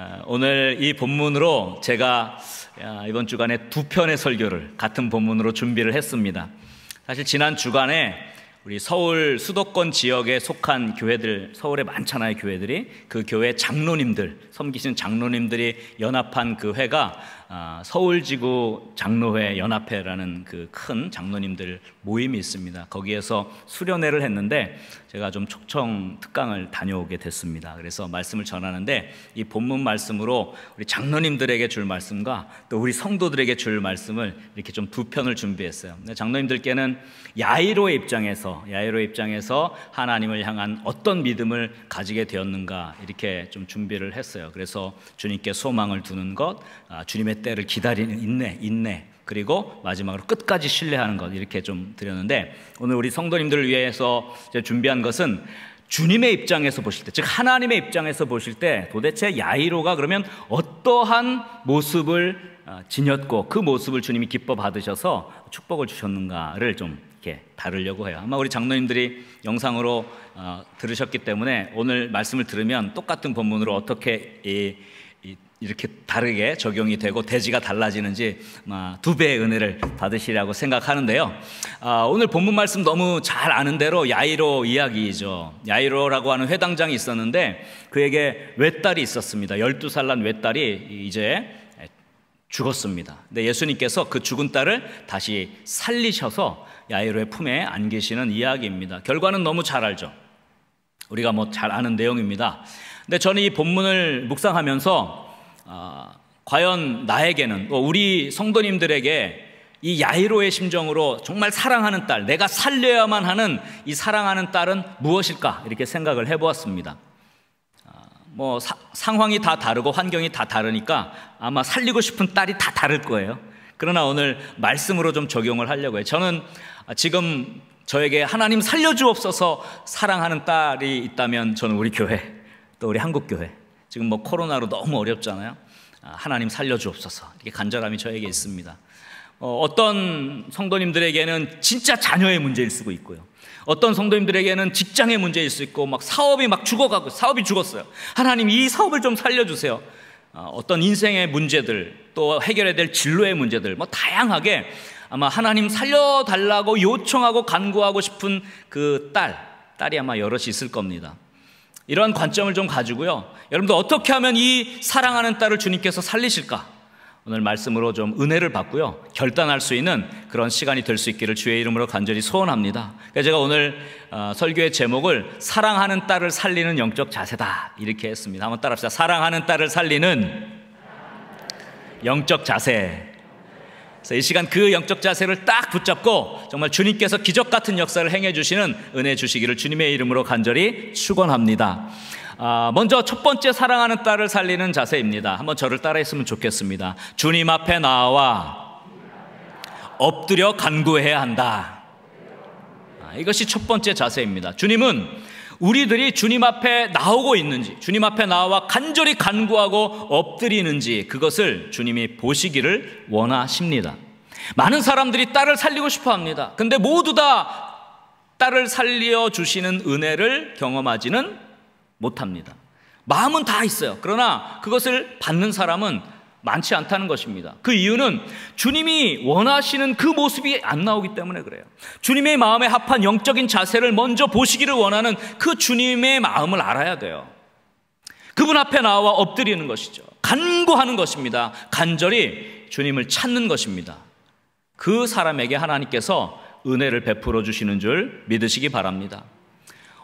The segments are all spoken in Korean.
아, 오늘 이 본문으로 제가 아, 이번 주간에 두 편의 설교를 같은 본문으로 준비를 했습니다. 사실 지난 주간에 우리 서울 수도권 지역에 속한 교회들 서울에 많잖아요 교회들이 그 교회 장로님들 섬기신 장로님들이 연합한 그 회가 아, 서울지구 장로회 연합회라는 그 큰 장로님들 모임이 있습니다 거기에서 수련회를 했는데 제가 좀 촉청 특강을 다녀오게 됐습니다. 그래서 말씀을 전하는데 이 본문 말씀으로 우리 장로님들에게 줄 말씀과 또 우리 성도들에게 줄 말씀을 이렇게 좀 두 편을 준비했어요. 장로님들께는 야이로의 입장에서 야이로의 입장에서 하나님을 향한 어떤 믿음을 가지게 되었는가 이렇게 좀 준비를 했어요. 그래서 주님께 소망을 두는 것, 아, 주님의 때를 기다리는 인내, 인내. 그리고 마지막으로 끝까지 신뢰하는 것 이렇게 좀 드렸는데 오늘 우리 성도님들을 위해서 준비한 것은 주님의 입장에서 보실 때, 즉 하나님의 입장에서 보실 때 도대체 야이로가 그러면 어떠한 모습을 어, 지녔고 그 모습을 주님이 기뻐 받으셔서 축복을 주셨는가를 좀 이렇게 다루려고 해요. 아마 우리 장로님들이 영상으로 어, 들으셨기 때문에 오늘 말씀을 들으면 똑같은 본문으로 어떻게 이 이렇게 다르게 적용이 되고 대지가 달라지는지 아, 두 배의 은혜를 받으시라고 생각하는데요. 아, 오늘 본문 말씀 너무 잘 아는 대로 야이로 이야기이죠. 야이로라고 하는 회당장이 있었는데 그에게 외딸이 있었습니다. 12살 난 외딸이 이제 죽었습니다. 근데 예수님께서 그 죽은 딸을 다시 살리셔서 야이로의 품에 안기시는 이야기입니다. 결과는 너무 잘 알죠. 우리가 뭐 잘 아는 내용입니다. 근데 저는 이 본문을 묵상하면서 아, 과연 나에게는 뭐 우리 성도님들에게 이 야이로의 심정으로 정말 사랑하는 딸, 내가 살려야만 하는 이 사랑하는 딸은 무엇일까 이렇게 생각을 해보았습니다. 아, 뭐 사, 상황이 다 다르고 환경이 다 다르니까 아마 살리고 싶은 딸이 다 다를 거예요. 그러나 오늘 말씀으로 좀 적용을 하려고 해요. 저는 지금 저에게 하나님 살려주옵소서 사랑하는 딸이 있다면 저는 우리 교회 또 우리 한국 교회 지금 뭐 코로나로 너무 어렵잖아요. 아, 하나님 살려주옵소서 이렇게 간절함이 저에게 있습니다. 어, 어떤 성도님들에게는 진짜 자녀의 문제일 수도 있고요. 어떤 성도님들에게는 직장의 문제일 수 있고 막 사업이 막 죽어가고 사업이 죽었어요. 하나님 이 사업을 좀 살려주세요. 아, 어떤 인생의 문제들 또 해결해야 될 진로의 문제들 뭐 다양하게 아마 하나님 살려달라고 요청하고 간구하고 싶은 그 딸, 딸이 아마 여럿이 있을 겁니다. 이런 관점을 좀 가지고요. 여러분들 어떻게 하면 이 사랑하는 딸을 주님께서 살리실까? 오늘 말씀으로 좀 은혜를 받고요. 결단할 수 있는 그런 시간이 될 수 있기를 주의 이름으로 간절히 소원합니다. 제가 오늘 어, 설교의 제목을 사랑하는 딸을 살리는 영적 자세다. 이렇게 했습니다. 한번 따라합시다. 사랑하는 딸을 살리는 영적 자세. 그래서 이 시간 그 영적 자세를 딱 붙잡고 정말 주님께서 기적 같은 역사를 행해 주시는 은혜 주시기를 주님의 이름으로 간절히 축원합니다. 아, 먼저 첫 번째 사랑하는 딸을 살리는 자세입니다. 한번 저를 따라했으면 좋겠습니다. 주님 앞에 나와 엎드려 간구해야 한다. 아, 이것이 첫 번째 자세입니다. 주님은 우리들이 주님 앞에 나오고 있는지, 주님 앞에 나와 간절히 간구하고 엎드리는지 그것을 주님이 보시기를 원하십니다. 많은 사람들이 딸을 살리고 싶어 합니다. 근데 모두 다 딸을 살려 주시는 은혜를 경험하지는 못합니다. 마음은 다 있어요. 그러나 그것을 받는 사람은 많지 않다는 것입니다. 그 이유는 주님이 원하시는 그 모습이 안 나오기 때문에 그래요. 주님의 마음에 합한 영적인 자세를 먼저 보시기를 원하는 그 주님의 마음을 알아야 돼요. 그분 앞에 나와 엎드리는 것이죠. 간구하는 것입니다. 간절히 주님을 찾는 것입니다. 그 사람에게 하나님께서 은혜를 베풀어 주시는 줄 믿으시기 바랍니다.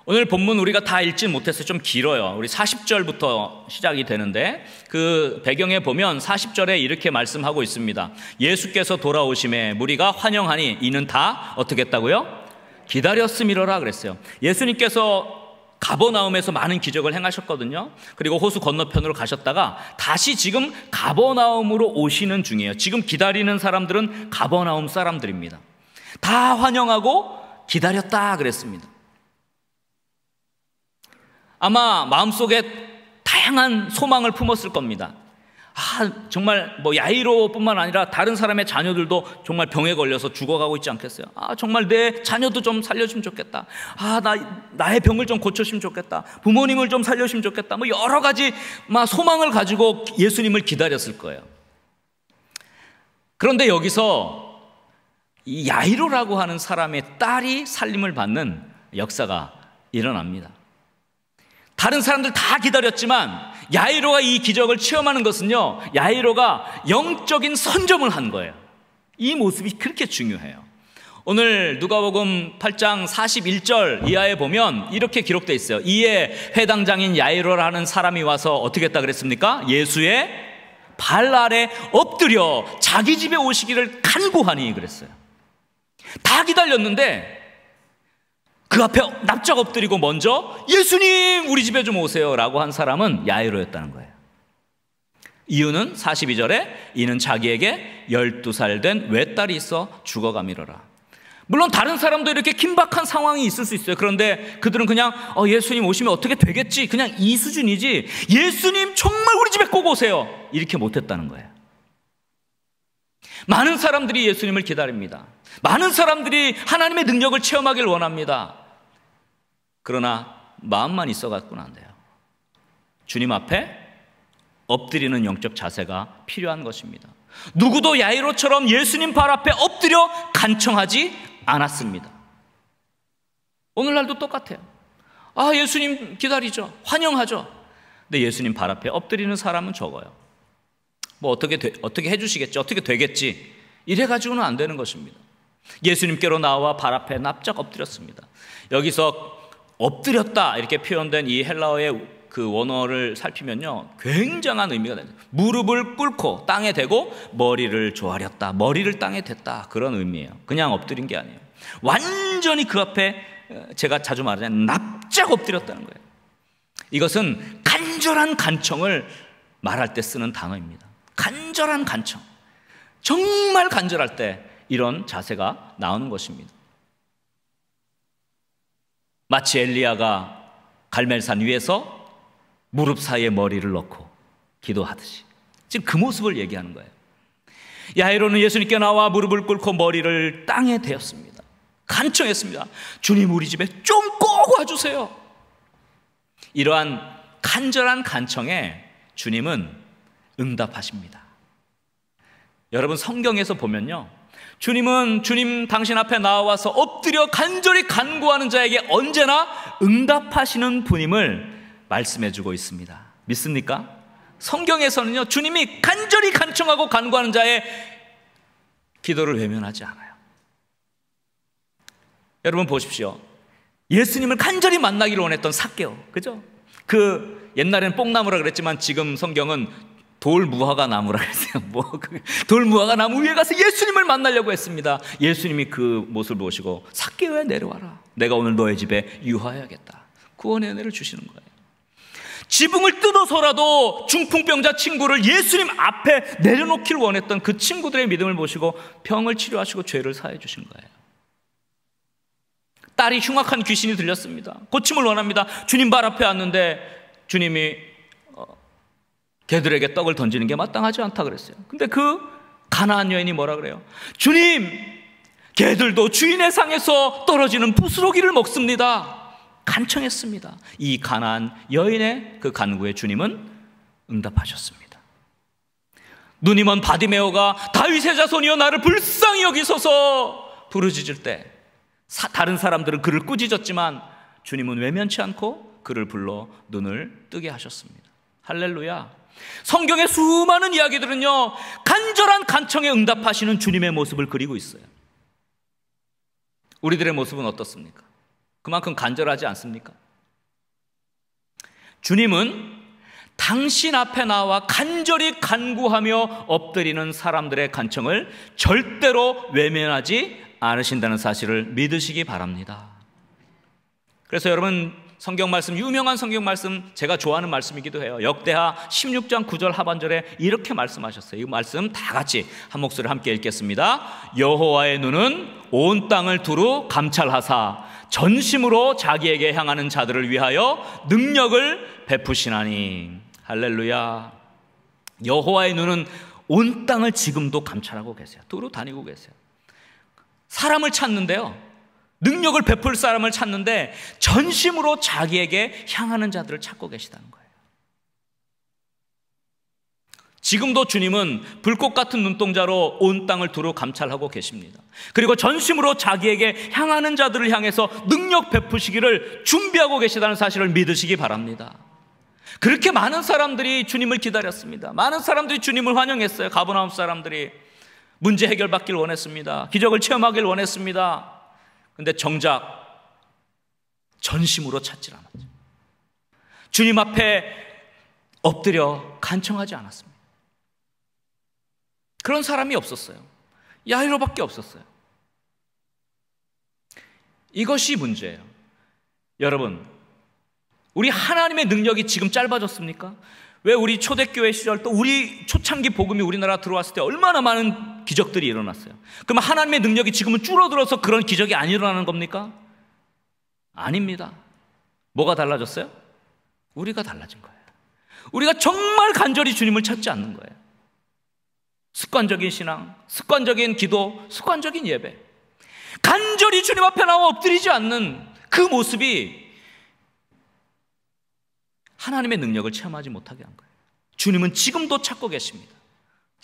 오늘 본문 우리가 다읽지 못해서 좀 길어요. 우리 40절부터 시작이 되는데 그 배경에 보면 40절에 이렇게 말씀하고 있습니다. 예수께서 돌아오심에 무리가 환영하니 이는 다 어떻게 했다고요? 기다렸음이러라 그랬어요. 예수님께서 가버나움에서 많은 기적을 행하셨거든요. 그리고 호수 건너편으로 가셨다가 다시 지금 가버나움으로 오시는 중이에요. 지금 기다리는 사람들은 가버나움 사람들입니다. 다 환영하고 기다렸다 그랬습니다. 아마 마음속에 다양한 소망을 품었을 겁니다. 아, 정말 뭐 야이로뿐만 아니라 다른 사람의 자녀들도 정말 병에 걸려서 죽어가고 있지 않겠어요? 아, 정말 내 자녀도 좀 살려주면 좋겠다. 아, 나, 나의 병을 좀 고쳐주면 좋겠다. 부모님을 좀 살려주면 좋겠다. 뭐 여러 가지 막 소망을 가지고 예수님을 기다렸을 거예요. 그런데 여기서 이 야이로라고 하는 사람의 딸이 살림을 받는 역사가 일어납니다. 다른 사람들 다 기다렸지만 야이로가 이 기적을 체험하는 것은요, 야이로가 영적인 선점을 한 거예요. 이 모습이 그렇게 중요해요. 오늘 누가복음 8장 41절 이하에 보면 이렇게 기록되어 있어요. 이에 해당장인 야이로라는 사람이 와서 어떻게 했다 그랬습니까? 예수의 발 아래 엎드려 자기 집에 오시기를 간구하니 그랬어요. 다 기다렸는데 그 앞에 납작 엎드리고 먼저 예수님 우리 집에 좀 오세요라고 한 사람은 야이로였다는 거예요. 이유는 42절에 이는 자기에게 12살 된 외딸이 있어 죽어가미러라. 물론 다른 사람도 이렇게 긴박한 상황이 있을 수 있어요. 그런데 그들은 그냥 어, 예수님 오시면 어떻게 되겠지? 그냥 이 수준이지. 예수님 정말 우리 집에 꼭 오세요. 이렇게 못했다는 거예요. 많은 사람들이 예수님을 기다립니다. 많은 사람들이 하나님의 능력을 체험하길 원합니다. 그러나 마음만 있어갖고는 안 돼요. 주님 앞에 엎드리는 영적 자세가 필요한 것입니다. 누구도 야이로처럼 예수님 발 앞에 엎드려 간청하지 않았습니다. 오늘날도 똑같아요. 아, 예수님 기다리죠. 환영하죠. 근데 예수님 발 앞에 엎드리는 사람은 적어요. 뭐 어떻게 되, 어떻게 해 주시겠지. 어떻게 되겠지. 이래 가지고는 안 되는 것입니다. 예수님께로 나와 발 앞에 납작 엎드렸습니다. 여기서 엎드렸다 이렇게 표현된 이 헬라어의 그 원어를 살피면요. 굉장한 의미가 됩니다. 무릎을 꿇고 땅에 대고 머리를 조아렸다. 머리를 땅에 댔다. 그런 의미예요. 그냥 엎드린 게 아니에요. 완전히 그 앞에 어, 제가 자주 말하는 납작 엎드렸다는 거예요. 이것은 간절한 간청을 말할 때 쓰는 단어입니다. 간절한 간청. 정말 간절할 때 이런 자세가 나오는 것입니다. 마치 엘리야가 갈멜산 위에서 무릎 사이에 머리를 넣고 기도하듯이 지금 그 모습을 얘기하는 거예요. 야이로는 예수님께 나와 무릎을 꿇고 머리를 땅에 대었습니다. 간청했습니다. 주님 우리 집에 좀 꼭 와주세요. 이러한 간절한 간청에 주님은 응답하십니다. 여러분 성경에서 보면요. 주님은 주님 당신 앞에 나와서 엎드려 간절히 간구하는 자에게 언제나 응답하시는 분임을 말씀해 주고 있습니다. 믿습니까? 성경에서는요, 주님이 간절히 간청하고 간구하는 자의 기도를 외면하지 않아요. 여러분 보십시오. 예수님을 간절히 만나기를 원했던 사께요. 그죠? 그 옛날엔 뽕나무라 그랬지만 지금 성경은 돌무화과 나무라 그랬어요. 뭐, 돌무화과 나무 위에 가서 예수님을 만나려고 했습니다. 예수님이 그 모습을 보시고, 삭개어야 내려와라. 내가 오늘 너의 집에 유화해야겠다. 구원의 은혜를 주시는 거예요. 지붕을 뜯어서라도 중풍병자 친구를 예수님 앞에 내려놓기 원했던 그 친구들의 믿음을 보시고 병을 치료하시고 죄를 사해 주신 거예요. 딸이 흉악한 귀신이 들렸습니다. 고침을 원합니다. 주님 발 앞에 왔는데 주님이 개들에게 떡을 던지는 게 마땅하지 않다 그랬어요. 근데 그 가나안 여인이 뭐라 그래요? 주님, 개들도 주인의 상에서 떨어지는 부스러기를 먹습니다. 간청했습니다. 이 가난 여인의 그 간구에 주님은 응답하셨습니다. 누님은 바디메오가 다윗의 자손이여 나를 불쌍히 여기소서 부르짖을 때 사, 다른 사람들은 그를 꾸짖었지만 주님은 외면치 않고 그를 불러 눈을 뜨게 하셨습니다. 할렐루야. 성경의 수많은 이야기들은요, 간절한 간청에 응답하시는 주님의 모습을 그리고 있어요. 우리들의 모습은 어떻습니까? 그만큼 간절하지 않습니까? 주님은 당신 앞에 나와 간절히 간구하며 엎드리는 사람들의 간청을 절대로 외면하지 않으신다는 사실을 믿으시기 바랍니다. 그래서 여러분, 성경 말씀, 유명한 성경 말씀, 제가 좋아하는 말씀이기도 해요. 역대하 16장 9절 하반절에 이렇게 말씀하셨어요. 이 말씀 다 같이 한 목소리 함께 읽겠습니다. 여호와의 눈은 온 땅을 두루 감찰하사 전심으로 자기에게 향하는 자들을 위하여 능력을 베푸시나니. 할렐루야. 여호와의 눈은 온 땅을 지금도 감찰하고 계세요. 두루 다니고 계세요. 사람을 찾는데요. 능력을 베풀 사람을 찾는데 전심으로 자기에게 향하는 자들을 찾고 계시다는 거예요. 지금도 주님은 불꽃 같은 눈동자로 온 땅을 두루 감찰하고 계십니다. 그리고 전심으로 자기에게 향하는 자들을 향해서 능력 베푸시기를 준비하고 계시다는 사실을 믿으시기 바랍니다. 그렇게 많은 사람들이 주님을 기다렸습니다. 많은 사람들이 주님을 환영했어요. 가버나움 사람들이 문제 해결받길 원했습니다. 기적을 체험하길 원했습니다. 근데 정작 전심으로 찾질 않았죠. 주님 앞에 엎드려 간청하지 않았습니다. 그런 사람이 없었어요. 야이로밖에 없었어요. 이것이 문제예요. 여러분, 우리 하나님의 능력이 지금 짧아졌습니까? 왜 우리 초대교회 시절 또 우리 초창기 복음이 우리나라 들어왔을 때 얼마나 많은 기적들이 일어났어요. 그럼 하나님의 능력이 지금은 줄어들어서 그런 기적이 안 일어나는 겁니까? 아닙니다. 뭐가 달라졌어요? 우리가 달라진 거예요. 우리가 정말 간절히 주님을 찾지 않는 거예요. 습관적인 신앙, 습관적인 기도, 습관적인 예배. 간절히 주님 앞에 나와 엎드리지 않는 그 모습이 하나님의 능력을 체험하지 못하게 한 거예요. 주님은 지금도 찾고 계십니다.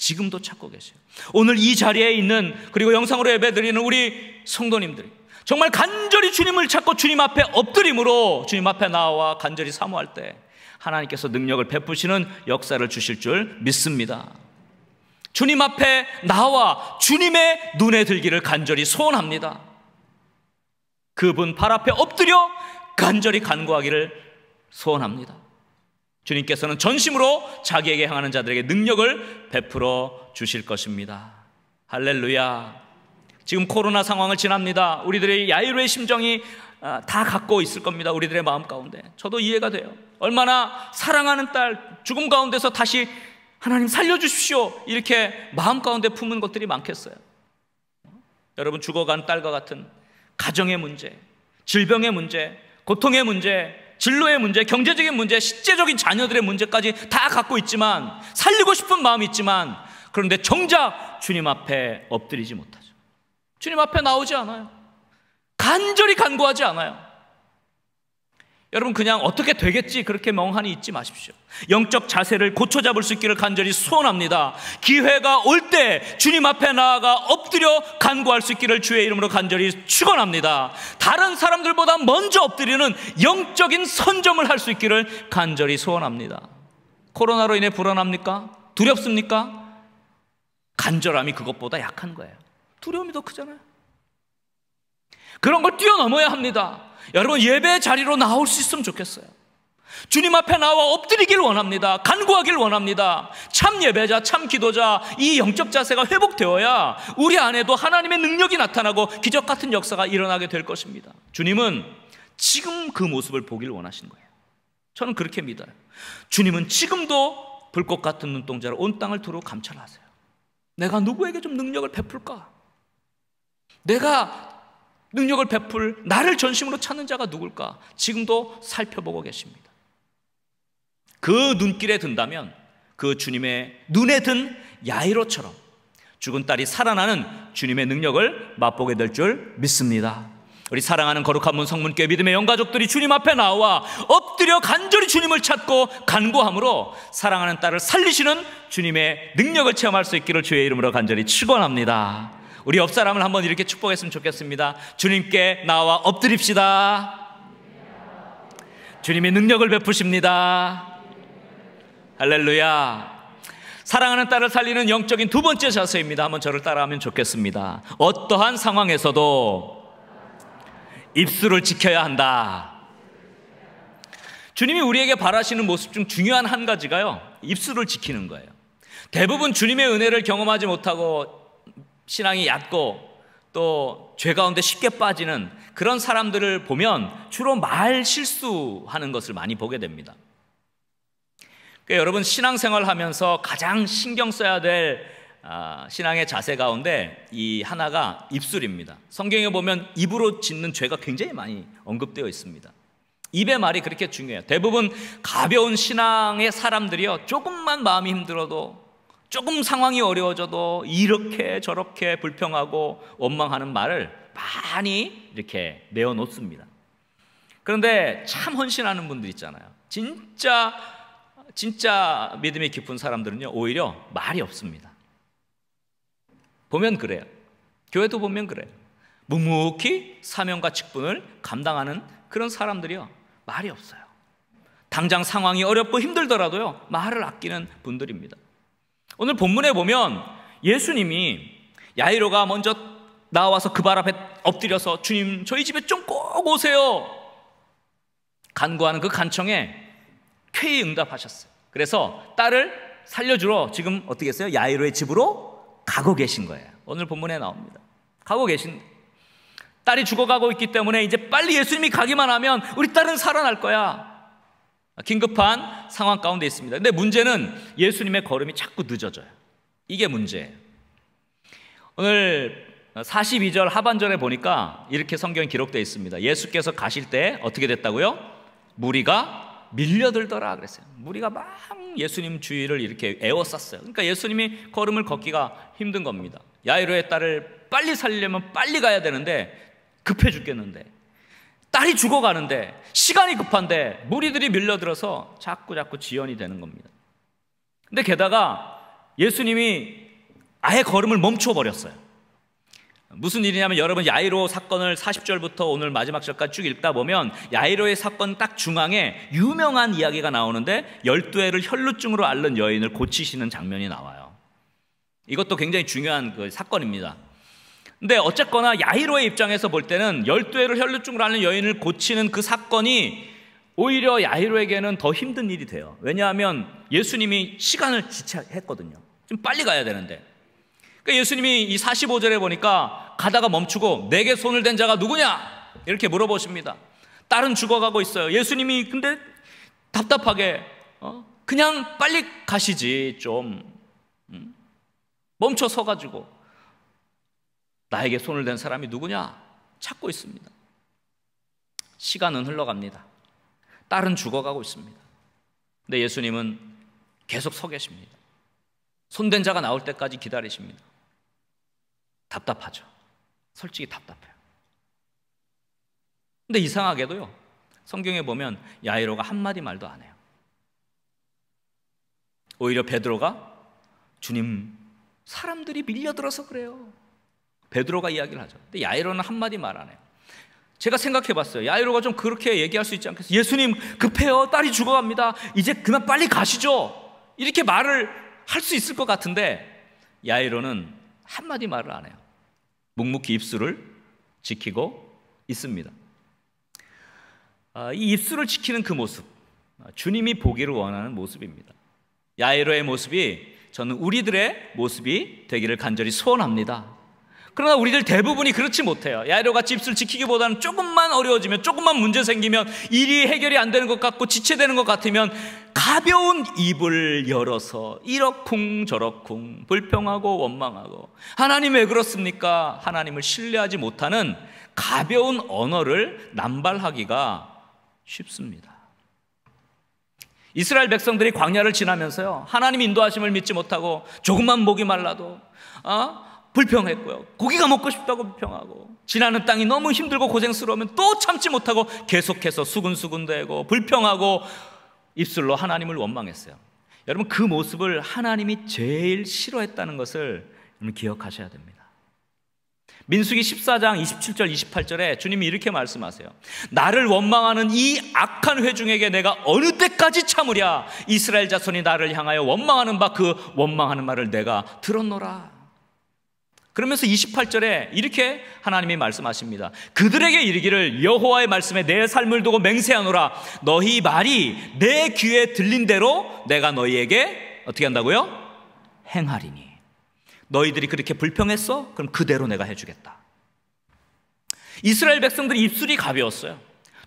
지금도 찾고 계세요. 오늘 이 자리에 있는 그리고 영상으로 예배드리는 우리 성도님들 정말 간절히 주님을 찾고 주님 앞에 엎드림으로 주님 앞에 나와 간절히 사모할 때 하나님께서 능력을 베푸시는 역사를 주실 줄 믿습니다. 주님 앞에 나와 주님의 눈에 들기를 간절히 소원합니다. 그분 발 앞에 엎드려 간절히 간구하기를 소원합니다. 주님께서는 전심으로 자기에게 향하는 자들에게 능력을 베풀어 주실 것입니다. 할렐루야. 지금 코로나 상황을 지납니다. 우리들의 야유의 심정이 아, 다 갖고 있을 겁니다. 우리들의 마음 가운데. 저도 이해가 돼요. 얼마나 사랑하는 딸 죽음 가운데서 다시 하나님 살려주십시오. 이렇게 마음 가운데 품은 것들이 많겠어요. 여러분 죽어간 딸과 같은 가정의 문제, 질병의 문제, 고통의 문제, 진로의 문제, 경제적인 문제, 실제적인 자녀들의 문제까지 다 갖고 있지만 살리고 싶은 마음이 있지만 그런데 정작 주님 앞에 엎드리지 못하죠. 주님 앞에 나오지 않아요. 간절히 간구하지 않아요. 여러분 그냥 어떻게 되겠지 그렇게 멍하니 있지 마십시오. 영적 자세를 고쳐 잡을 수 있기를 간절히 소원합니다. 기회가 올 때 주님 앞에 나아가 엎드려 간구할 수 있기를 주의 이름으로 간절히 축원합니다. 다른 사람들보다 먼저 엎드리는 영적인 선점을 할 수 있기를 간절히 소원합니다. 코로나로 인해 불안합니까? 두렵습니까? 간절함이 그것보다 약한 거예요. 두려움이 더 크잖아요. 그런 걸 뛰어넘어야 합니다. 여러분 예배 자리로 나올 수 있으면 좋겠어요. 주님 앞에 나와 엎드리길 원합니다. 간구하길 원합니다. 참 예배자, 참 기도자, 이 영적 자세가 회복되어야 우리 안에도 하나님의 능력이 나타나고 기적 같은 역사가 일어나게 될 것입니다. 주님은 지금 그 모습을 보길 원하신 거예요. 저는 그렇게 믿어요. 주님은 지금도 불꽃 같은 눈동자로 온 땅을 두루 감찰하세요. 내가 누구에게 좀 능력을 베풀까? 내가 능력을 베풀 나를 전심으로 찾는 자가 누굴까? 지금도 살펴보고 계십니다. 그 눈길에 든다면 그 주님의 눈에 든 야이로처럼 죽은 딸이 살아나는 주님의 능력을 맛보게 될 줄 믿습니다. 우리 사랑하는 거룩한 문 성문께 믿음의 영가족들이 주님 앞에 나와 엎드려 간절히 주님을 찾고 간구함으로 사랑하는 딸을 살리시는 주님의 능력을 체험할 수 있기를 주의 이름으로 간절히 축원합니다. 우리 옆 사람을 한번 이렇게 축복했으면 좋겠습니다. 주님께 나와 엎드립시다. 주님의 능력을 베푸십니다. 할렐루야. 사랑하는 딸을 살리는 영적인 두 번째 자세입니다. 한번 저를 따라하면 좋겠습니다. 어떠한 상황에서도 입술을 지켜야 한다. 주님이 우리에게 바라시는 모습 중 중요한 한 가지가요. 입술을 지키는 거예요. 대부분 주님의 은혜를 경험하지 못하고 신앙이 얕고 또 죄 가운데 쉽게 빠지는 그런 사람들을 보면 주로 말 실수하는 것을 많이 보게 됩니다. 그러니까 여러분 신앙생활 하면서 가장 신경 써야 될 아, 신앙의 자세 가운데 이 하나가 입술입니다. 성경에 보면 입으로 짓는 죄가 굉장히 많이 언급되어 있습니다. 입의 말이 그렇게 중요해요. 대부분 가벼운 신앙의 사람들이요. 조금만 마음이 힘들어도 조금 상황이 어려워져도 이렇게 저렇게 불평하고 원망하는 말을 많이 이렇게 내어놓습니다. 그런데 참 헌신하는 분들 있잖아요. 진짜 진짜 믿음이 깊은 사람들은요 오히려 말이 없습니다. 보면 그래요. 교회도 보면 그래요. 묵묵히 사명과 직분을 감당하는 그런 사람들이요 말이 없어요. 당장 상황이 어렵고 힘들더라도요 말을 아끼는 분들입니다. 오늘 본문에 보면 예수님이 야이로가 먼저 나와서 그 발 앞에 엎드려서 주님 저희 집에 좀 꼭 오세요. 간구하는 그 간청에 쾌히 응답하셨어요. 그래서 딸을 살려주러 지금 어떻게 했어요? 야이로의 집으로 가고 계신 거예요. 오늘 본문에 나옵니다. 가고 계신 딸이 죽어가고 있기 때문에 이제 빨리 예수님이 가기만 하면 우리 딸은 살아날 거야. 긴급한 상황 가운데 있습니다. 근데 문제는 예수님의 걸음이 자꾸 늦어져요. 이게 문제예요. 오늘 42절 하반절에 보니까 이렇게 성경 이 기록되어 있습니다. 예수께서 가실 때 어떻게 됐다고요? 무리가 밀려들더라 그랬어요. 무리가 막 예수님 주위를 이렇게 에워쌌어요. 그러니까 예수님이 걸음을 걷기가 힘든 겁니다. 야이로의 딸을 빨리 살려면 리 빨리 가야 되는데 급해 죽겠는데 딸이 죽어가는데 시간이 급한데 무리들이 밀려들어서 자꾸 자꾸 지연이 되는 겁니다. 근데 게다가 예수님이 아예 걸음을 멈춰 버렸어요. 무슨 일이냐면 여러분 야이로 사건을 40절부터 오늘 마지막 절까지 쭉 읽다 보면 야이로의 사건 딱 중앙에 유명한 이야기가 나오는데 열두 해를 혈루증으로 앓는 여인을 고치시는 장면이 나와요. 이것도 굉장히 중요한 그 사건입니다. 근데 어쨌거나 야히로의 입장에서 볼 때는 열두해를 혈류증으로 하는 여인을 고치는 그 사건이 오히려 야히로에게는 더 힘든 일이 돼요. 왜냐하면 예수님이 시간을 지체했거든요. 좀 빨리 가야 되는데. 그러니까 예수님이 이 45절에 보니까 가다가 멈추고 내게 손을 댄 자가 누구냐? 이렇게 물어보십니다. 딸은 죽어가고 있어요. 예수님이 근데 답답하게 어? 그냥 빨리 가시지 좀 음? 멈춰 서가지고 나에게 손을 댄 사람이 누구냐? 찾고 있습니다. 시간은 흘러갑니다. 딸은 죽어가고 있습니다. 근데 예수님은 계속 서 계십니다. 손댄 자가 나올 때까지 기다리십니다. 답답하죠. 솔직히 답답해요. 근데 이상하게도요. 성경에 보면 야이로가 한마디 말도 안 해요. 오히려 베드로가 주님 사람들이 밀려들어서 그래요. 베드로가 이야기를 하죠. 근데 야이로는 한마디 말 안 해요. 제가 생각해 봤어요. 야이로가 좀 그렇게 얘기할 수 있지 않겠어요? 예수님, 급해요. 딸이 죽어갑니다. 이제 그만 빨리 가시죠. 이렇게 말을 할 수 있을 것 같은데, 야이로는 한마디 말을 안 해요. 묵묵히 입술을 지키고 있습니다. 아, 이 입술을 지키는 그 모습, 아, 주님이 보기를 원하는 모습입니다. 야이로의 모습이 저는 우리들의 모습이 되기를 간절히 소원합니다. 그러나 우리들 대부분이 그렇지 못해요. 야이로가이을 지키기보다는 조금만 어려워지면, 조금만 문제 생기면, 일이 해결이 안 되는 것 같고 지체되는 것 같으면 가벼운 입을 열어서 이러쿵 저러쿵 불평하고 원망하고 하나님 왜 그렇습니까? 하나님을 신뢰하지 못하는 가벼운 언어를 남발하기가 쉽습니다. 이스라엘 백성들이 광야를 지나면서요 하나님 인도하심을 믿지 못하고 조금만 목이 말라도 어? 불평했고요. 고기가 먹고 싶다고 불평하고 지나는 땅이 너무 힘들고 고생스러우면 또 참지 못하고 계속해서 수근수근대고 불평하고 입술로 하나님을 원망했어요. 여러분 그 모습을 하나님이 제일 싫어했다는 것을 기억하셔야 됩니다. 민수기 14장 27절 28절에 주님이 이렇게 말씀하세요. 나를 원망하는 이 악한 회중에게 내가 어느 때까지 참으랴 이스라엘 자손이 나를 향하여 원망하는 바 그 원망하는 말을 내가 들었노라. 그러면서 28절에 이렇게 하나님이 말씀하십니다. 그들에게 이르기를 여호와의 말씀에 내 삶을 두고 맹세하노라 너희 말이 내 귀에 들린 대로 내가 너희에게 어떻게 한다고요? 행하리니 너희들이 그렇게 불평했어? 그럼 그대로 내가 해주겠다. 이스라엘 백성들이 입술이 가벼웠어요.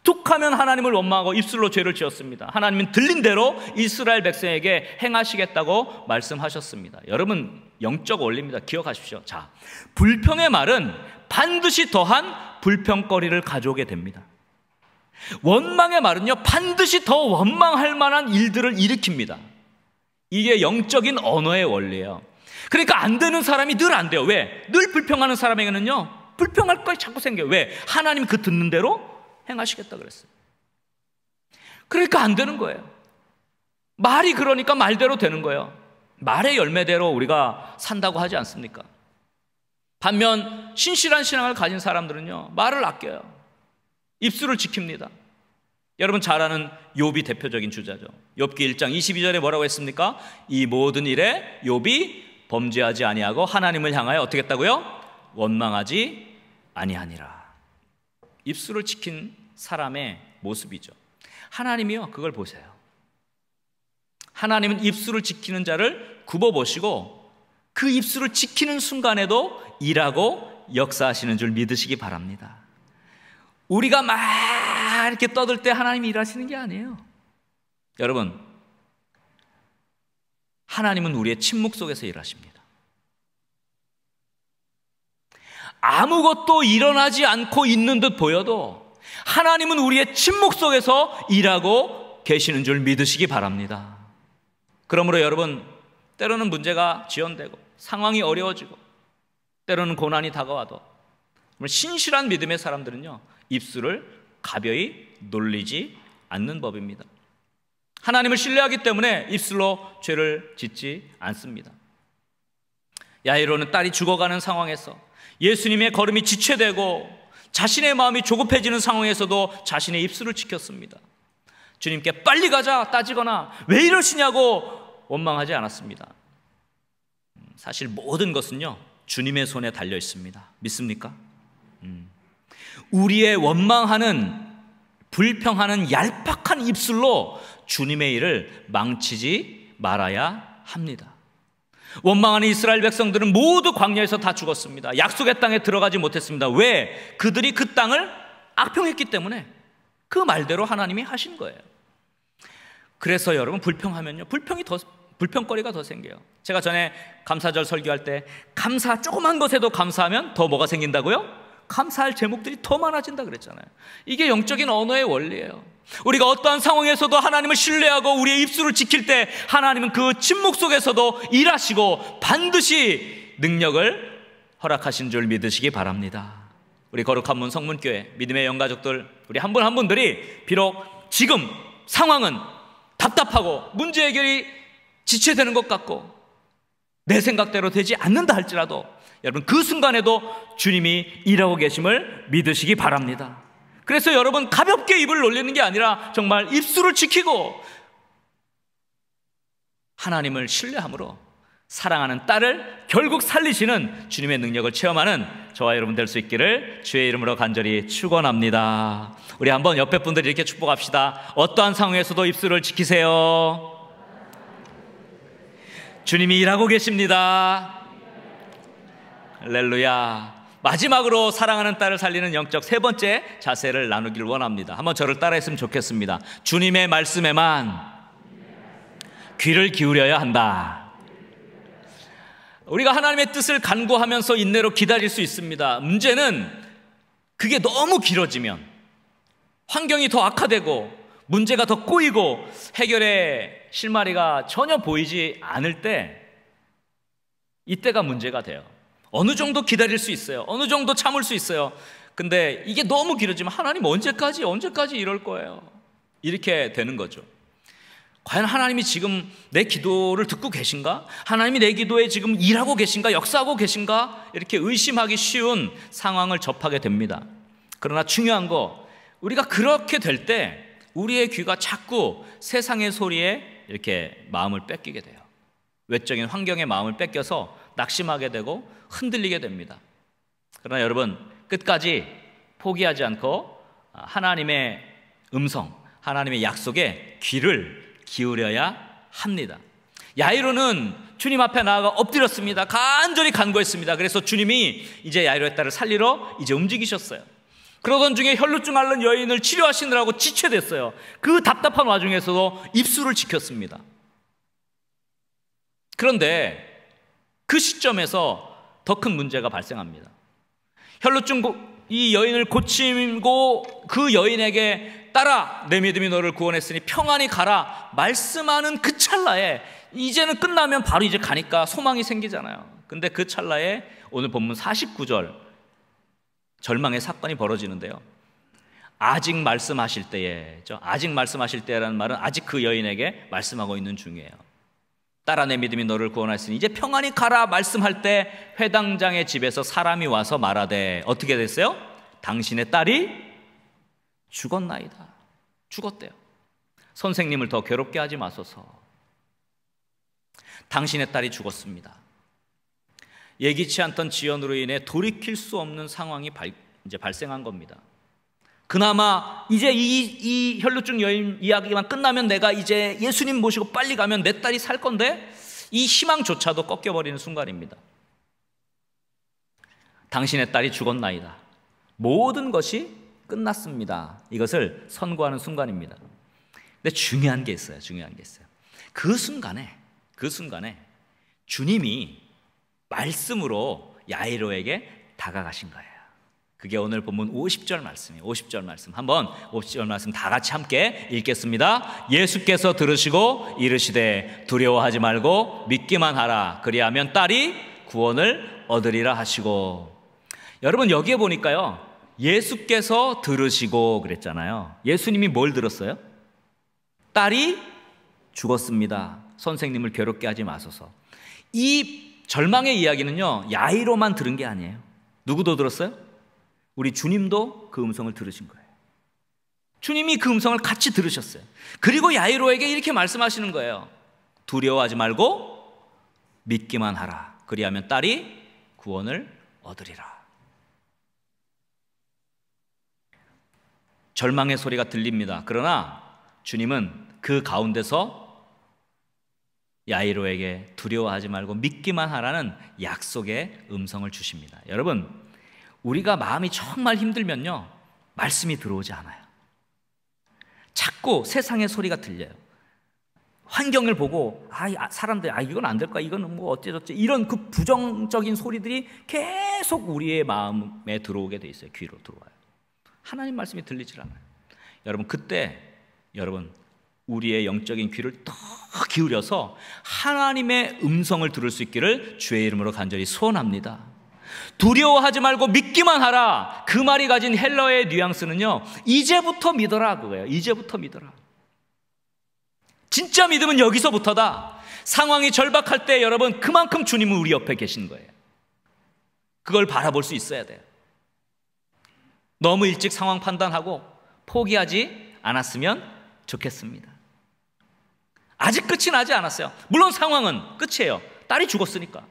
툭하면 하나님을 원망하고 입술로 죄를 지었습니다. 하나님은 들린 대로 이스라엘 백성에게 행하시겠다고 말씀하셨습니다. 여러분 영적 원리입니다. 기억하십시오. 자, 불평의 말은 반드시 더한 불평거리를 가져오게 됩니다. 원망의 말은요, 반드시 더 원망할 만한 일들을 일으킵니다. 이게 영적인 언어의 원리예요. 그러니까 안 되는 사람이 늘 안 돼요. 왜? 늘 불평하는 사람에게는요, 불평할 것이 자꾸 생겨요. 왜? 하나님 그 듣는 대로 행하시겠다 그랬어요. 그러니까 안 되는 거예요. 말이 그러니까 말대로 되는 거예요. 말의 열매대로 우리가 산다고 하지 않습니까? 반면 신실한 신앙을 가진 사람들은요. 말을 아껴요. 입술을 지킵니다. 여러분 잘 아는 욥이 대표적인 주자죠. 욥기 1장 22절에 뭐라고 했습니까? 이 모든 일에 욥이 범죄하지 아니하고 하나님을 향하여 어떻게 했다고요? 원망하지 아니하니라. 입술을 지킨 사람의 모습이죠. 하나님이요, 그걸 보세요. 하나님은 입술을 지키는 자를 굽어보시고 그 입술을 지키는 순간에도 일하고 역사하시는 줄 믿으시기 바랍니다. 우리가 막 이렇게 떠들 때 하나님이 일하시는 게 아니에요. 여러분, 하나님은 우리의 침묵 속에서 일하십니다. 아무것도 일어나지 않고 있는 듯 보여도 하나님은 우리의 침묵 속에서 일하고 계시는 줄 믿으시기 바랍니다. 그러므로 여러분, 때로는 문제가 지연되고 상황이 어려워지고 때로는 고난이 다가와도 신실한 믿음의 사람들은요, 입술을 가벼이 놀리지 않는 법입니다. 하나님을 신뢰하기 때문에 입술로 죄를 짓지 않습니다. 야이로는 딸이 죽어가는 상황에서 예수님의 걸음이 지체되고 자신의 마음이 조급해지는 상황에서도 자신의 입술을 지켰습니다. 주님께 빨리 가자 따지거나 왜 이러시냐고 원망하지 않았습니다. 음, 사실 모든 것은요 주님의 손에 달려 있습니다. 믿습니까? 음. 우리의 원망하는 불평하는 얄팍한 입술로 주님의 일을 망치지 말아야 합니다. 원망하는 이스라엘 백성들은 모두 광야에서 다 죽었습니다. 약속의 땅에 들어가지 못했습니다. 왜? 그들이 그 땅을 악평했기 때문에 그 말대로 하나님이 하신 거예요. 그래서 여러분 불평하면요. 불평이 더 불평거리가 더 생겨요. 제가 전에 감사절 설교할 때 감사 조그만 것에도 감사하면 더 뭐가 생긴다고요? 감사할 제목들이 더 많아진다 그랬잖아요. 이게 영적인 언어의 원리예요. 우리가 어떠한 상황에서도 하나님을 신뢰하고 우리의 입술을 지킬 때 하나님은 그 침묵 속에서도 일하시고 반드시 능력을 허락하신 줄 믿으시기 바랍니다. 우리 거룩한 문 성문교회 믿음의 영가족들 우리 한 분한 한 분들이 비록 지금 상황은 답답하고 문제 해결이 지체되는 것 같고 내 생각대로 되지 않는다 할지라도 여러분 그 순간에도 주님이 일하고 계심을 믿으시기 바랍니다. 그래서 여러분 가볍게 입을 놀리는 게 아니라 정말 입술을 지키고 하나님을 신뢰함으로 사랑하는 딸을 결국 살리시는 주님의 능력을 체험하는 저와 여러분 될 수 있기를 주의 이름으로 간절히 축원합니다. 우리 한번 옆에 분들 이렇게 축복합시다. 어떠한 상황에서도 입술을 지키세요. 주님이 일하고 계십니다. 할렐루야. 마지막으로 사랑하는 딸을 살리는 영적 세 번째 자세를 나누길 원합니다. 한번 저를 따라했으면 좋겠습니다. 주님의 말씀에만 귀를 기울여야 한다. 우리가 하나님의 뜻을 간구하면서 인내로 기다릴 수 있습니다. 문제는 그게 너무 길어지면 환경이 더 악화되고 문제가 더 꼬이고 해결의 실마리가 전혀 보이지 않을 때 이때가 문제가 돼요. 어느 정도 기다릴 수 있어요. 어느 정도 참을 수 있어요. 근데 이게 너무 길어지면 하나님 언제까지, 언제까지 이럴 거예요. 이렇게 되는 거죠. 과연 하나님이 지금 내 기도를 듣고 계신가? 하나님이 내 기도에 지금 일하고 계신가? 역사하고 계신가? 이렇게 의심하기 쉬운 상황을 접하게 됩니다. 그러나 중요한 거, 우리가 그렇게 될 때 우리의 귀가 자꾸 세상의 소리에 이렇게 마음을 뺏기게 돼요. 외적인 환경에 마음을 뺏겨서 낙심하게 되고 흔들리게 됩니다. 그러나 여러분 끝까지 포기하지 않고 아, 하나님의 음성, 하나님의 약속에 귀를 기울여야 합니다. 야이로는 주님 앞에 나아가 엎드렸습니다. 간절히 간구했습니다. 그래서 주님이 이제 야이로의 딸을 살리러 이제 움직이셨어요. 그러던 중에 혈루증 앓는 여인을 치료하시느라고 지체됐어요. 그 답답한 와중에서도 입술을 지켰습니다. 그런데 그 시점에서 더 큰 문제가 발생합니다. 혈루증 이 여인을 고치고 그 여인에게 따라 내 믿음이 너를 구원했으니 평안히 가라 말씀하는 그 찰나에 이제는 끝나면 바로 이제 가니까 소망이 생기잖아요. 근데 그 찰나에 오늘 본문 49절 절망의 사건이 벌어지는데요. 아직 말씀하실 때에, 아직 말씀하실 때라는 말은 아직 그 여인에게 말씀하고 있는 중이에요. 따라 내 믿음이 너를 구원하였으니 이제 평안히 가라 말씀할 때 회당장의 집에서 사람이 와서 말하되 어떻게 됐어요? 당신의 딸이 죽었나이다. 죽었대요. 선생님을 더 괴롭게 하지 마소서. 당신의 딸이 죽었습니다. 예기치 않던 지연으로 인해 돌이킬 수 없는 상황이 발, 이제 발생한 겁니다. 그나마 이제 이, 이 혈루증 여인 이야기만 끝나면 내가 이제 예수님 모시고 빨리 가면 내 딸이 살 건데 이 희망조차도 꺾여버리는 순간입니다. 당신의 딸이 죽었나이다. 모든 것이 끝났습니다. 이것을 선고하는 순간입니다. 근데 중요한 게 있어요. 중요한 게 있어요. 그 순간에 그 순간에 주님이 말씀으로 야이로에게 다가가신 거예요. 그게 오늘 본문 50절 말씀이에요. 50절 말씀. 한번 50절 말씀 다 같이 함께 읽겠습니다. 예수께서 들으시고 이르시되 두려워하지 말고 믿기만 하라. 그리하면 딸이 구원을 얻으리라 하시고. 여러분 여기에 보니까요. 예수께서 들으시고 그랬잖아요. 예수님이 뭘 들었어요? 딸이 죽었습니다. 선생님을 괴롭게 하지 마소서. 이 절망의 이야기는요. 야이로만 들은 게 아니에요. 누구도 들었어요? 우리 주님도 그 음성을 들으신 거예요. 주님이 그 음성을 같이 들으셨어요. 그리고 야이로에게 이렇게 말씀하시는 거예요. 두려워하지 말고 믿기만 하라. 그리하면 딸이 구원을 얻으리라. 절망의 소리가 들립니다. 그러나 주님은 그 가운데서 야이로에게 두려워하지 말고 믿기만 하라는 약속의 음성을 주십니다. 여러분, 우리가 마음이 정말 힘들면요, 말씀이 들어오지 않아요. 자꾸 세상의 소리가 들려요. 환경을 보고, 아, 아 사람들, 아, 이건 안될 거야. 이거뭐 어째저째. 이런 그 부정적인 소리들이 계속 우리의 마음에 들어오게 돼 있어요. 귀로 들어와요. 하나님 말씀이 들리질 않아요. 여러분, 그때, 여러분, 우리의 영적인 귀를 더 기울여서 하나님의 음성을 들을 수 있기를 주의 이름으로 간절히 소원합니다. 두려워하지 말고 믿기만 하라. 그 말이 가진 헬러의 뉘앙스는요. 이제부터 믿어라 그거예요. 이제부터 믿어라. 진짜 믿음은 여기서부터다. 상황이 절박할 때 여러분 그만큼 주님은 우리 옆에 계신 거예요. 그걸 바라볼 수 있어야 돼요. 너무 일찍 상황 판단하고 포기하지 않았으면 좋겠습니다. 아직 끝이 나지 않았어요. 물론 상황은 끝이에요. 딸이 죽었으니까.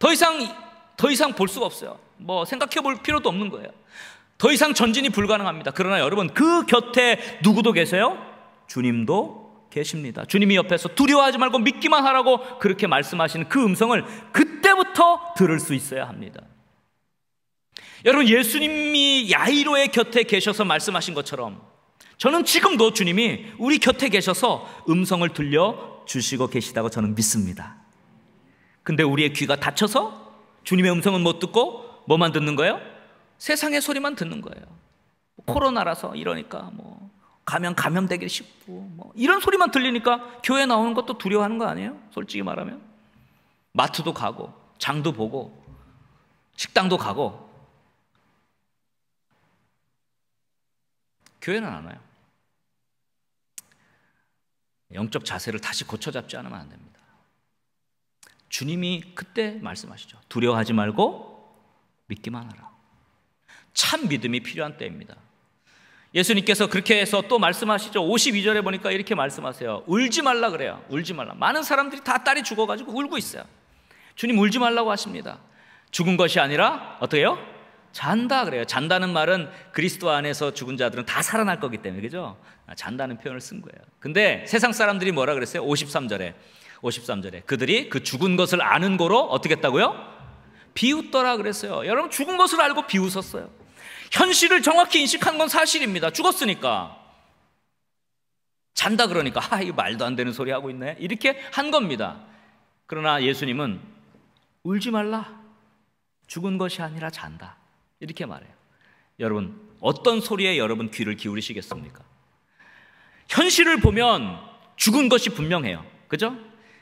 더 이상 더 이상 볼 수가 없어요. 뭐 생각해 볼 필요도 없는 거예요. 더 이상 전진이 불가능합니다. 그러나 여러분 그 곁에 누구도 계세요? 주님도 계십니다. 주님이 옆에서 두려워하지 말고 믿기만 하라고 그렇게 말씀하시는 그 음성을 그때부터 들을 수 있어야 합니다. 여러분 예수님이 야이로의 곁에 계셔서 말씀하신 것처럼 저는 지금도 주님이 우리 곁에 계셔서 음성을 들려 주시고 계시다고 저는 믿습니다. 근데 우리의 귀가 닫혀서 주님의 음성은 못 듣고 뭐만 듣는 거예요? 세상의 소리만 듣는 거예요. 코로나라서 이러니까 뭐 감염 감염되기 쉽고 뭐 이런 소리만 들리니까 교회 나오는 것도 두려워하는 거 아니에요? 솔직히 말하면 마트도 가고 장도 보고 식당도 가고 교회는 안 와요. 영적 자세를 다시 고쳐잡지 않으면 안 됩니다. 주님이 그때 말씀하시죠. 두려워하지 말고 믿기만 하라. 참 믿음이 필요한 때입니다. 예수님께서 그렇게 해서 또 말씀하시죠. 52절에 보니까 이렇게 말씀하세요. 울지 말라 그래요. 울지 말라. 많은 사람들이 다 딸이 죽어가지고 울고 있어요. 주님 울지 말라고 하십니다. 죽은 것이 아니라 어떻게 해요? 잔다 그래요. 잔다는 말은 그리스도 안에서 죽은 자들은 다 살아날 거기 때문에 그죠? 잔다는 표현을 쓴 거예요. 근데 세상 사람들이 뭐라 그랬어요? 53절에 53절에 그들이 그 죽은 것을 아는 고로 어떻게 했다고요? 비웃더라 그랬어요. 여러분 죽은 것을 알고 비웃었어요. 현실을 정확히 인식한 건 사실입니다. 죽었으니까. 잔다 그러니까 아, 이 말도 안 되는 소리 하고 있네. 이렇게 한 겁니다. 그러나 예수님은 울지 말라. 죽은 것이 아니라 잔다. 이렇게 말해요. 여러분, 어떤 소리에 여러분 귀를 기울이시겠습니까? 현실을 보면 죽은 것이 분명해요. 그죠?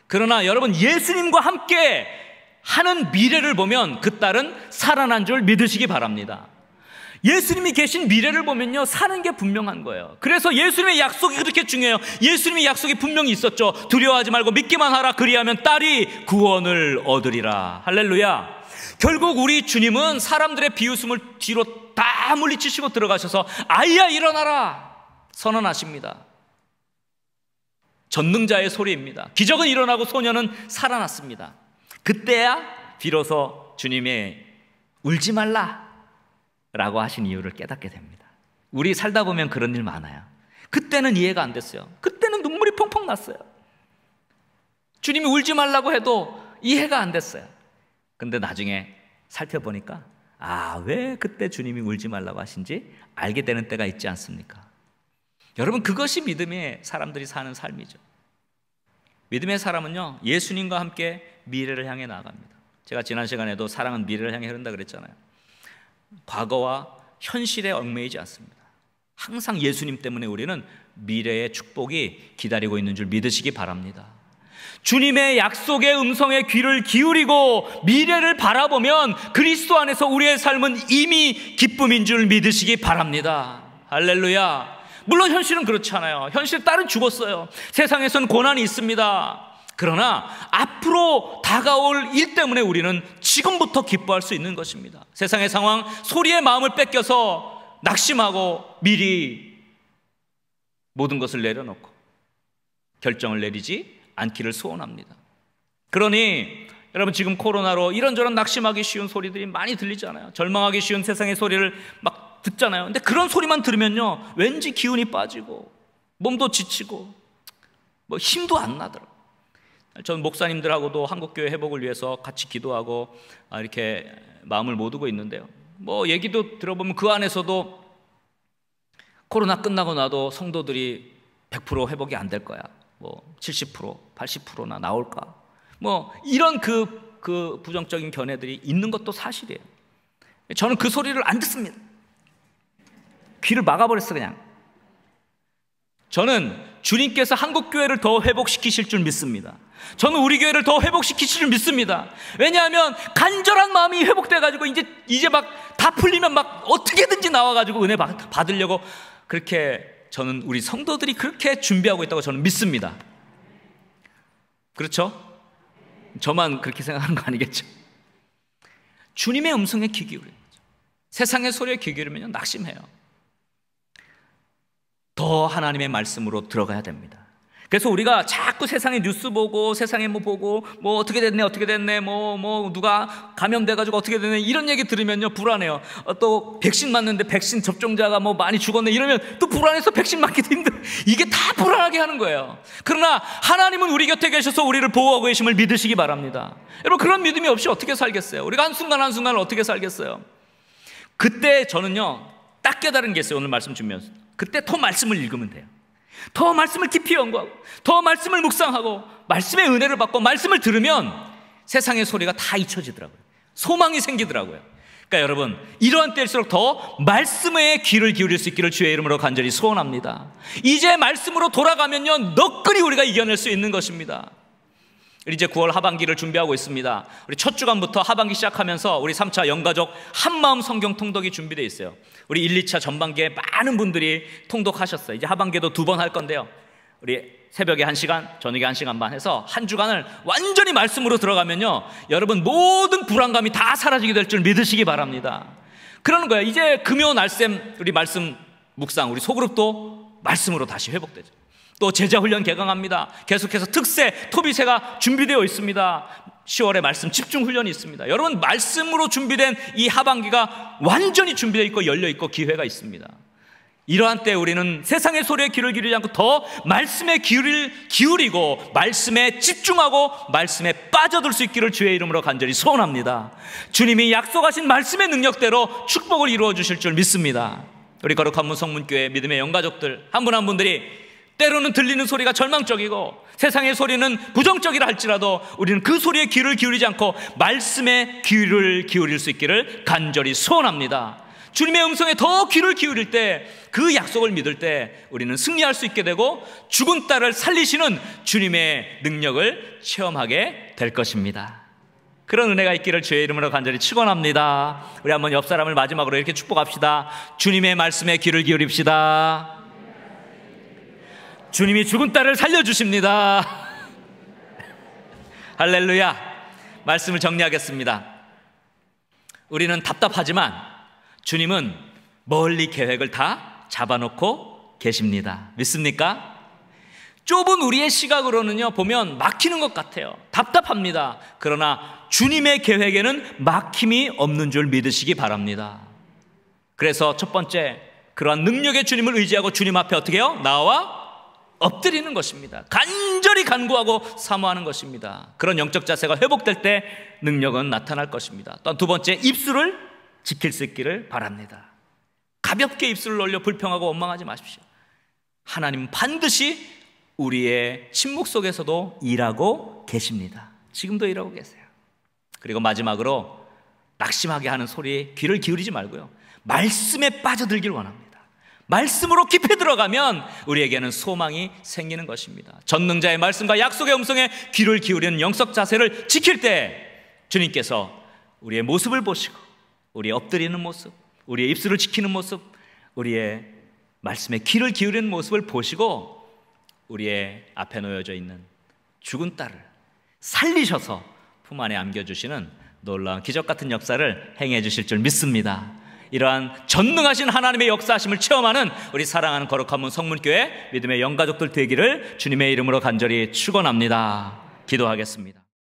그러나 여러분 예수님과 함께 하는 미래를 보면 그 딸은 살아난 줄 믿으시기 바랍니다. 예수님이 계신 미래를 보면요, 사는 게 분명한 거예요. 그래서 예수님의 약속이 그렇게 중요해요. 예수님의 약속이 분명히 있었죠. 두려워하지 말고 믿기만 하라. 그리하면 딸이 구원을 얻으리라. 할렐루야. 결국 우리 주님은 사람들의 비웃음을 뒤로 다 물리치시고 들어가셔서 아이야 일어나라 선언하십니다. 전능자의 소리입니다. 기적은 일어나고 소녀는 살아났습니다. 그때야 비로소 주님의 울지 말라 라고 하신 이유를 깨닫게 됩니다. 우리 살다 보면 그런 일 많아요. 그때는 이해가 안 됐어요. 그때는 눈물이 펑펑 났어요. 주님이 울지 말라고 해도 이해가 안 됐어요. 근데 나중에 살펴보니까 아, 왜 그때 주님이 울지 말라고 하신지 알게 되는 때가 있지 않습니까? 여러분 그것이 믿음의 사람들이 사는 삶이죠. 믿음의 사람은요 예수님과 함께 미래를 향해 나갑니다 제가 지난 시간에도 사랑은 미래를 향해 흐른다 그랬잖아요. 과거와 현실에 얽매이지 않습니다. 항상 예수님 때문에 우리는 미래의 축복이 기다리고 있는 줄 믿으시기 바랍니다. 주님의 약속의 음성에 귀를 기울이고 미래를 바라보면 그리스도 안에서 우리의 삶은 이미 기쁨인 줄 믿으시기 바랍니다. 할렐루야. 물론 현실은 그렇잖아요. 현실 딸은 죽었어요. 세상에선 고난이 있습니다. 그러나 앞으로 다가올 일 때문에 우리는 지금부터 기뻐할 수 있는 것입니다. 세상의 상황, 소리의 마음을 뺏겨서 낙심하고 미리 모든 것을 내려놓고 결정을 내리지 않기를 소원합니다. 그러니 여러분 지금 코로나로 이런저런 낙심하기 쉬운 소리들이 많이 들리잖아요. 절망하기 쉬운 세상의 소리를 막 듣잖아요. 근데 그런 소리만 들으면요. 왠지 기운이 빠지고 몸도 지치고 뭐 힘도 안 나더라고요. 전 목사님들하고도 한국교회 회복을 위해서 같이 기도하고 아, 이렇게 마음을 모두고 있는데요. 뭐 얘기도 들어보면 그 안에서도 코로나 끝나고 나도 성도들이 100% 회복이 안 될 거야. 뭐 70%, 80%나 나올까. 뭐 이런 그, 그 부정적인 견해들이 있는 것도 사실이에요. 저는 그 소리를 안 듣습니다. 귀를 막아버렸어 그냥. 저는 주님께서 한국 교회를 더 회복시키실 줄 믿습니다. 저는 우리 교회를 더 회복시키실 줄 믿습니다. 왜냐하면 간절한 마음이 회복돼 가지고 이제 이제 막 다 풀리면 막 어떻게든지 나와 가지고 은혜 받으려고 그렇게 저는 우리 성도들이 그렇게 준비하고 있다고 저는 믿습니다. 그렇죠? 저만 그렇게 생각하는 거 아니겠죠? 주님의 음성에 귀기울여 세상의 소리에 귀 기울이면 낙심해요. 더 하나님의 말씀으로 들어가야 됩니다. 그래서 우리가 자꾸 세상의 뉴스 보고 세상에 뭐 보고 뭐 어떻게 됐네 어떻게 됐네 뭐뭐 뭐 누가 감염돼 가지고 어떻게 됐네 이런 얘기 들으면요 불안해요. 어, 또 백신 맞는데 백신 접종자가 뭐 많이 죽었네 이러면 또 불안해서 백신 맞기도 힘들. 이게 다 불안하게 하는 거예요. 그러나 하나님은 우리 곁에 계셔서 우리를 보호하고 계심을 믿으시기 바랍니다. 여러분 그런 믿음이 없이 어떻게 살겠어요? 우리가 한 순간 한 순간 을 어떻게 살겠어요? 그때 저는요 딱 깨달은 게 있어요. 오늘 말씀 주면서 그때 더 말씀을 읽으면 돼요. 더 말씀을 깊이 연구하고, 더 말씀을 묵상하고, 말씀의 은혜를 받고, 말씀을 들으면 세상의 소리가 다 잊혀지더라고요. 소망이 생기더라고요. 그러니까 여러분, 이러한 때일수록 더 말씀에 귀를 기울일 수 있기를 주의 이름으로 간절히 소원합니다. 이제 말씀으로 돌아가면요, 너끈히 우리가 이겨낼 수 있는 것입니다. 이제 9월 하반기를 준비하고 있습니다. 우리 첫 주간부터 하반기 시작하면서 우리 3차 연가족 한마음 성경 통독이 준비되어 있어요. 우리 1, 2차 전반기에 많은 분들이 통독하셨어요. 이제 하반기에도 두 번 할 건데요. 우리 새벽에 한시간 저녁에 한시간반 해서 한 주간을 완전히 말씀으로 들어가면요. 여러분 모든 불안감이 다 사라지게 될 줄 믿으시기 바랍니다. 그러는 거예요. 이제 금요 날쌤 우리 말씀 묵상 우리 소그룹도 말씀으로 다시 회복되죠. 또 제자훈련 개강합니다. 계속해서 특세, 토비세가 준비되어 있습니다. 10월에 말씀 집중 훈련이 있습니다. 여러분 말씀으로 준비된 이 하반기가 완전히 준비되어 있고 열려 있고 기회가 있습니다. 이러한 때 우리는 세상의 소리에 귀를 기울이지 않고 더 말씀에 귀를 기울이고 말씀에 집중하고 말씀에 빠져들 수 있기를 주의 이름으로 간절히 소원합니다. 주님이 약속하신 말씀의 능력대로 축복을 이루어 주실 줄 믿습니다. 우리 거룩한 문성문교회 믿음의 영가족들 한 분한 한 분들이 때로는 들리는 소리가 절망적이고 세상의 소리는 부정적이라 할지라도 우리는 그 소리에 귀를 기울이지 않고 말씀에 귀를 기울일 수 있기를 간절히 소원합니다. 주님의 음성에 더 귀를 기울일 때 그 약속을 믿을 때 우리는 승리할 수 있게 되고 죽은 딸을 살리시는 주님의 능력을 체험하게 될 것입니다. 그런 은혜가 있기를 주의 이름으로 간절히 축원합니다. 우리 한번 옆 사람을 마지막으로 이렇게 축복합시다. 주님의 말씀에 귀를 기울입시다. 주님이 죽은 딸을 살려주십니다. 할렐루야. 말씀을 정리하겠습니다. 우리는 답답하지만 주님은 멀리 계획을 다 잡아놓고 계십니다. 믿습니까? 좁은 우리의 시각으로는요, 보면 막히는 것 같아요. 답답합니다. 그러나 주님의 계획에는 막힘이 없는 줄 믿으시기 바랍니다. 그래서 첫 번째, 그러한 능력의 주님을 의지하고 주님 앞에 어떻게 해요? 나와 엎드리는 것입니다. 간절히 간구하고 사모하는 것입니다. 그런 영적 자세가 회복될 때 능력은 나타날 것입니다. 또 두 번째, 입술을 지킬 수 있기를 바랍니다. 가볍게 입술을 올려 불평하고 원망하지 마십시오. 하나님은 반드시 우리의 침묵 속에서도 일하고 계십니다. 지금도 일하고 계세요. 그리고 마지막으로 낙심하게 하는 소리에 귀를 기울이지 말고요. 말씀에 빠져들길 원합니다. 말씀으로 깊이 들어가면 우리에게는 소망이 생기는 것입니다. 전능자의 말씀과 약속의 음성에 귀를 기울이는 영적 자세를 지킬 때 주님께서 우리의 모습을 보시고 우리의 엎드리는 모습, 우리의 입술을 지키는 모습, 우리의 말씀에 귀를 기울이는 모습을 보시고 우리의 앞에 놓여져 있는 죽은 딸을 살리셔서 품 안에 안겨주시는 놀라운 기적 같은 역사를 행해 주실 줄 믿습니다. 이러한 전능하신 하나님의 역사심을 체험하는 우리 사랑하는 거룩한 문 성문교회 믿음의 영가족들 되기를 주님의 이름으로 간절히 축원합니다. 기도하겠습니다.